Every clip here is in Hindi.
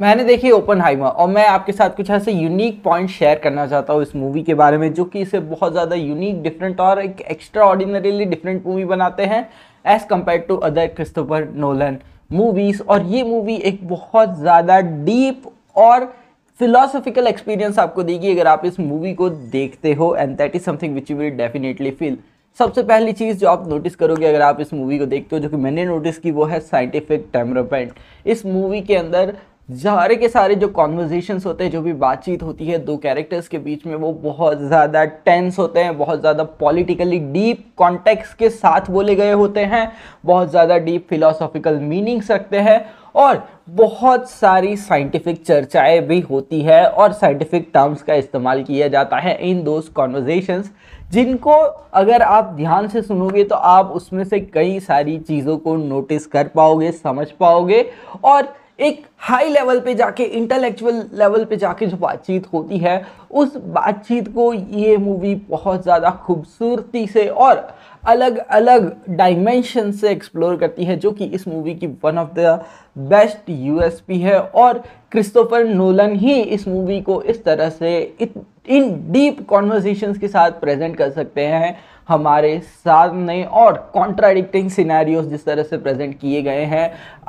मैंने देखी ओपन हाइमा और मैं आपके साथ कुछ ऐसे यूनिक पॉइंट शेयर करना चाहता हूँ इस मूवी के बारे में जो कि इसे बहुत ज़्यादा यूनिक डिफरेंट और एक एक्स्ट्रा ऑर्डिनरीली डिफरेंट मूवी बनाते हैं as compare to other Christopher Nolan movies और ये मूवी एक बहुत ज़्यादा डीप और फिलोसफिकल एक्सपीरियंस आपको देगी अगर आप इस मूवी को देखते हो and that is something which you will definitely feel सबसे पहली चीज़ जो आप नोटिस करोगे अगर आप इस मूवी को देखते हो जो कि मैंने नोटिस की वो है साइंटिफिक टेमरोपेंट इस मूवी के अंदर सारे के सारे जो कॉन्वर्जेशन होते हैं जो भी बातचीत होती है दो कैरेक्टर्स के बीच में वो बहुत ज़्यादा टेंस होते हैं बहुत ज़्यादा पॉलिटिकली डीप कॉन्टेक्स के साथ बोले गए होते हैं बहुत ज़्यादा डीप फिलोसॉफिकल मीनिंग्स रखते हैं और बहुत सारी साइंटिफिक चर्चाएं भी होती है और साइंटिफिक टर्म्स का इस्तेमाल किया जाता है इन दोज कॉन्वर्जेशंस जिनको अगर आप ध्यान से सुनोगे तो आप उसमें से कई सारी चीज़ों को नोटिस कर पाओगे समझ पाओगे और एक हाई लेवल पे जाके इंटेलेक्चुअल लेवल पे जाके जो बातचीत होती है उस बातचीत को ये मूवी बहुत ज़्यादा खूबसूरती से और अलग अलग डायमेंशन से एक्सप्लोर करती है जो कि इस मूवी की one of the best USP है और क्रिस्टोफर नोलन ही इस मूवी को इस तरह से इन डीप कॉन्वर्जेशन के साथ प्रेजेंट कर सकते हैं हमारे सामने और कॉन्ट्राडिक्टिंग सिनेरियोज जिस तरह से प्रेजेंट किए गए हैं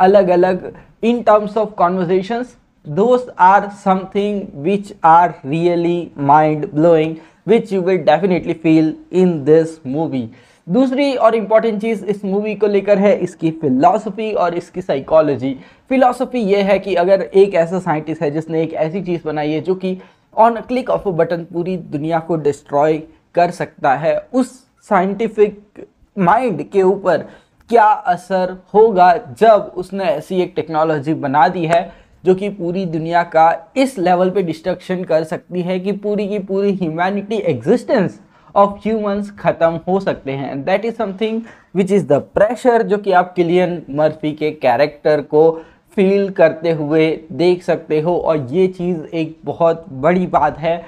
अलग अलग in terms of conversations those are something which are really mind blowing which you will definitely feel in this movie दूसरी और इम्पॉर्टेंट चीज़ इस मूवी को लेकर है इसकी फिलॉसफी और इसकी साइकोलॉजी फिलॉसफी ये है कि अगर एक ऐसा साइंटिस्ट है जिसने एक ऐसी चीज़ बनाई है जो कि on click of a button पूरी दुनिया को डिस्ट्रॉय कर सकता है उस साइंटिफिक माइंड के ऊपर क्या असर होगा जब उसने ऐसी एक टेक्नोलॉजी बना दी है जो कि पूरी दुनिया का इस लेवल पे डिस्ट्रक्शन कर सकती है कि पूरी की पूरी ह्यूमैनिटी एग्जिस्टेंस ऑफ ह्यूमंस ख़त्म हो सकते हैं that is something which is the pressure जो कि आप किलियन मर्फी के कैरेक्टर को फील करते हुए देख सकते हो और ये चीज़ एक बहुत बड़ी बात है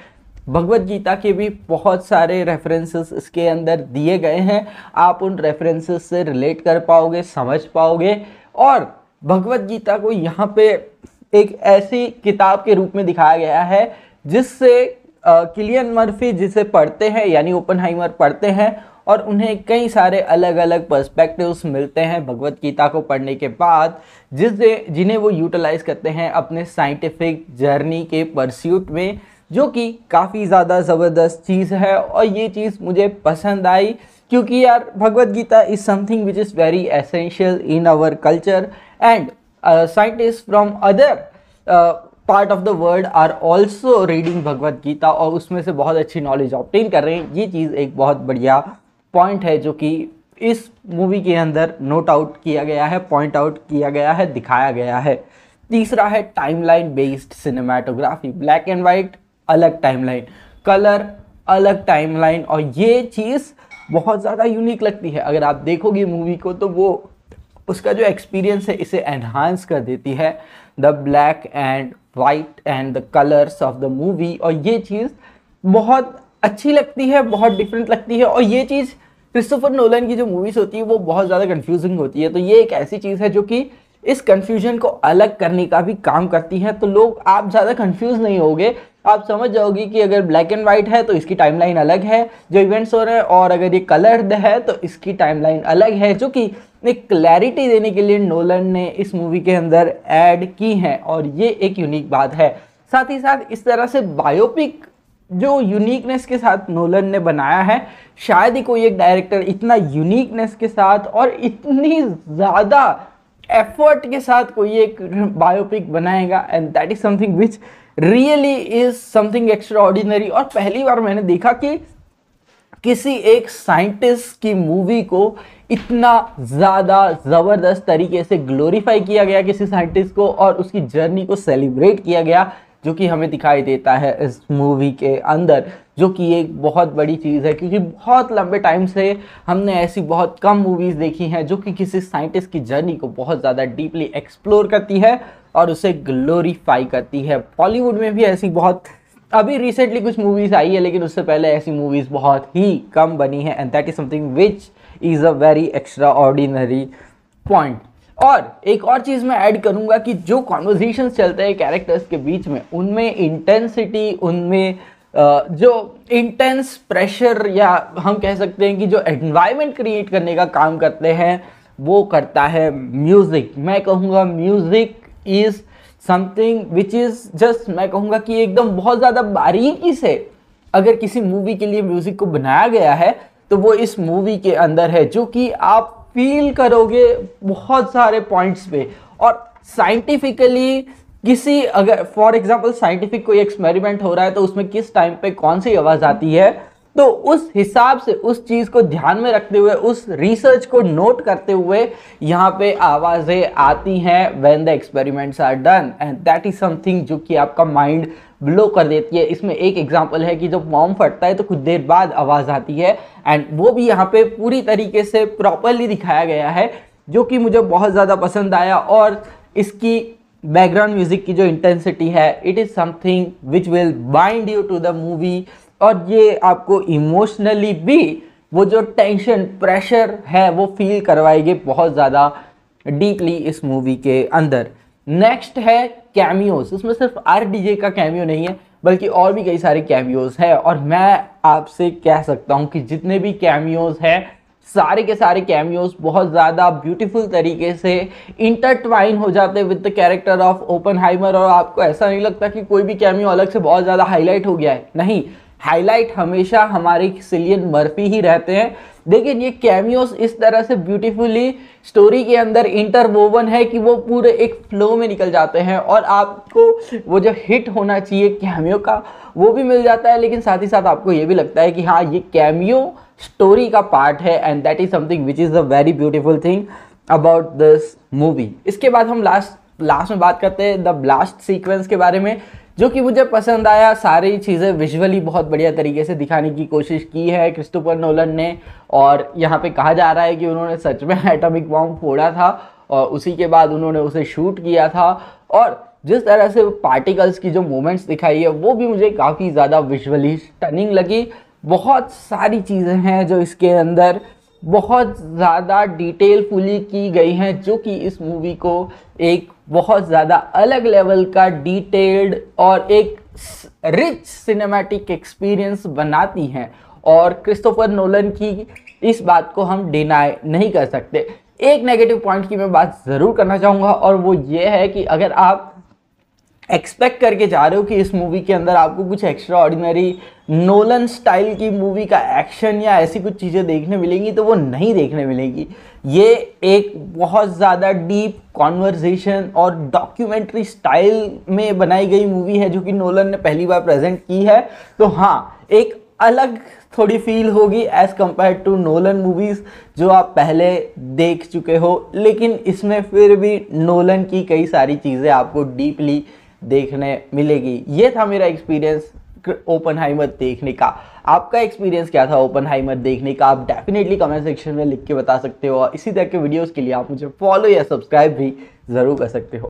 भगवत गीता के भी बहुत सारे रेफरेंसेस इसके अंदर दिए गए हैं आप उन रेफरेंसेस से रिलेट कर पाओगे समझ पाओगे और भगवत गीता को यहाँ पे एक ऐसी किताब के रूप में दिखाया गया है जिससे किलियन मर्फी जिसे पढ़ते हैं यानी ओपन पढ़ते हैं और उन्हें कई सारे अलग अलग पर्सपेक्टिव्स मिलते हैं भगवत गीता को पढ़ने के बाद जिससे जिन्हें वो यूटिलाइज करते हैं अपने साइंटिफिक जर्नी के परस्यूट में जो कि काफ़ी ज़्यादा ज़बरदस्त चीज़ है और ये चीज़ मुझे पसंद आई क्योंकि यार Bhagavad Gita is something which is very essential in our culture and scientist from other part of the world are also reading Bhagavad Gita और उसमें से बहुत अच्छी नॉलेज ऑप्टेन कर रहे हैं ये चीज़ एक बहुत बढ़िया पॉइंट है जो कि इस मूवी के अंदर नोट आउट किया गया है पॉइंट आउट किया गया है दिखाया गया है तीसरा है timeline based cinematography black and white अलग टाइमलाइन कलर अलग टाइमलाइन और ये चीज़ बहुत ज़्यादा यूनिक लगती है अगर आप देखोगे मूवी को तो वो उसका जो एक्सपीरियंस है इसे एनहांस कर देती है the black and white and the colours of the movie और ये चीज़ बहुत अच्छी लगती है बहुत डिफरेंट लगती है और ये चीज़ क्रिस्टोफर नोलन की जो मूवीज़ होती है वो बहुत ज़्यादा कन्फ्यूजिंग होती है तो ये एक ऐसी चीज़ है जो कि इस कन्फ्यूजन को अलग करने का भी काम करती हैं तो लोग आप ज़्यादा कंफ्यूज नहीं होगे आप समझ जाओगे कि अगर ब्लैक एंड वाइट है तो इसकी टाइमलाइन अलग है जो इवेंट्स हो रहे हैं और अगर ये कलर्ड है तो इसकी टाइमलाइन अलग है जो कि एक क्लैरिटी देने के लिए नोलन ने इस मूवी के अंदर ऐड की हैं और ये एक यूनिक बात है साथ ही साथ इस तरह से बायोपिक जो यूनिकनेस के साथ नोलन ने बनाया है शायद ही कोई एक डायरेक्टर इतना यूनिकनेस के साथ और इतनी ज़्यादा एफर्ट के साथ कोई एक बायोपिक बनाएगा and that is something which really is something extraordinary और पहली बार मैंने देखा कि किसी एक साइंटिस्ट की मूवी को इतना ज़्यादा ज़बरदस्त तरीके से ग्लोरीफाई किया गया किसी साइंटिस्ट को और उसकी जर्नी को सेलिब्रेट किया गया जो कि हमें दिखाई देता है इस मूवी के अंदर जो कि एक बहुत बड़ी चीज़ है क्योंकि बहुत लंबे टाइम से हमने ऐसी बहुत कम मूवीज़ देखी हैं जो कि किसी साइंटिस्ट की जर्नी को बहुत ज़्यादा डीपली एक्सप्लोर करती है और उसे ग्लोरीफाई करती है बॉलीवुड में भी ऐसी बहुत अभी रिसेंटली कुछ मूवीज़ आई है लेकिन उससे पहले ऐसी मूवीज़ बहुत ही कम बनी है and that is something which is a very extraordinary point और एक और चीज़ मैं ऐड करूँगा कि जो कॉन्वर्जेशन चलते हैं कैरेक्टर्स के बीच में उनमें इंटेंसिटी उनमें जो इंटेंस प्रेशर या हम कह सकते हैं कि जो एनवायरमेंट क्रिएट करने का काम करते हैं वो करता है म्यूज़िक मैं कहूँगा music is something which is just मैं कहूँगा कि एकदम बहुत ज़्यादा बारीकी से अगर किसी मूवी के लिए म्यूज़िक को बनाया गया है तो वो इस मूवी के अंदर है जो कि आप फील करोगे बहुत सारे पॉइंट्स पे और साइंटिफिकली किसी अगर फॉर एग्जाम्पल साइंटिफिक कोई एक्सपेरिमेंट हो रहा है तो उसमें किस टाइम पे कौन सी आवाज़ आती है तो उस हिसाब से उस चीज़ को ध्यान में रखते हुए उस रिसर्च को नोट करते हुए यहाँ पे आवाज़ें आती हैं when the experiments are done and that is something जो कि आपका माइंड ब्लो कर देती है इसमें एक एग्जांपल है कि जब मॉम फटता है तो कुछ देर बाद आवाज़ आती है एंड वो भी यहाँ पे पूरी तरीके से प्रॉपरली दिखाया गया है जो कि मुझे बहुत ज़्यादा पसंद आया और इसकी बैकग्राउंड म्यूजिक की जो इंटेंसिटी है it is something which will bind you to the movie और ये आपको इमोशनली भी वो जो टेंशन प्रेशर है वो फील करवाएगी बहुत ज़्यादा डीपली इस मूवी के अंदर नेक्स्ट है कैमियोज इसमें सिर्फ आर का कैमियो नहीं है बल्कि और भी कई सारे कैमियोज हैं और मैं आपसे कह सकता हूँ कि जितने भी कैमियोज हैं सारे के सारे कैमियोज बहुत ज़्यादा ब्यूटीफुल तरीके से इंटरट्वाइन हो जाते with the character of Oppenheimer और आपको ऐसा नहीं लगता कि कोई भी कैमियो अलग से बहुत ज़्यादा हाईलाइट हो गया है नहीं हाईलाइट हमेशा हमारे सिलियन मर्फी ही रहते हैं लेकिन ये कैमियोस इस तरह से ब्यूटीफुली स्टोरी के अंदर इंटरवोवन है कि वो पूरे एक फ्लो में निकल जाते हैं और आपको वो जो हिट होना चाहिए कैमियो का वो भी मिल जाता है लेकिन साथ ही साथ आपको ये भी लगता है कि हाँ ये कैमियो स्टोरी का पार्ट है and that is something which is a very beautiful thing about this movie इसके बाद हम लास्ट लास्ट में बात करते हैं द ब्लास्ट सीक्वेंस के बारे में जो कि मुझे पसंद आया सारी चीज़ें विजुअली बहुत बढ़िया तरीके से दिखाने की कोशिश की है क्रिस्टोफर नोलन ने और यहाँ पे कहा जा रहा है कि उन्होंने सच में एटॉमिक बॉम्ब फोड़ा था और उसी के बाद उन्होंने उसे शूट किया था और जिस तरह से पार्टिकल्स की जो मूवमेंट्स दिखाई है वो भी मुझे काफ़ी ज़्यादा विजुअली स्टनिंग लगी बहुत सारी चीज़ें हैं जो इसके अंदर बहुत ज़्यादा डिटेलफुली की गई हैं जो कि इस मूवी को एक बहुत ज़्यादा अलग लेवल का डिटेल्ड और एक रिच सिनेमैटिक एक्सपीरियंस बनाती हैं और क्रिस्टोफर नोलन की इस बात को हम डिनाई नहीं कर सकते एक नेगेटिव पॉइंट की मैं बात ज़रूर करना चाहूँगा और वो ये है कि अगर आप एक्सपेक्ट करके जा रहे हो कि इस मूवी के अंदर आपको कुछ एक्स्ट्रा ऑर्डिनरी नोलन स्टाइल की मूवी का एक्शन या ऐसी कुछ चीज़ें देखने मिलेंगी तो वो नहीं देखने मिलेगी ये एक बहुत ज़्यादा डीप कॉन्वर्जेसन और डॉक्यूमेंट्री स्टाइल में बनाई गई मूवी है जो कि नोलन ने पहली बार प्रेजेंट की है तो हाँ एक अलग थोड़ी फील होगी as compare to Nolan movies जो आप पहले देख चुके हो लेकिन इसमें फिर भी नोलन की कई सारी चीज़ें आपको डीपली देखने मिलेगी ये था मेरा एक्सपीरियंस ओपन हाइमर देखने का आपका एक्सपीरियंस क्या था ओपन हाइमर देखने का आप डेफिनेटली कमेंट सेक्शन में लिख के बता सकते हो और इसी तरह के वीडियोस के लिए आप मुझे फॉलो या सब्सक्राइब भी ज़रूर कर सकते हो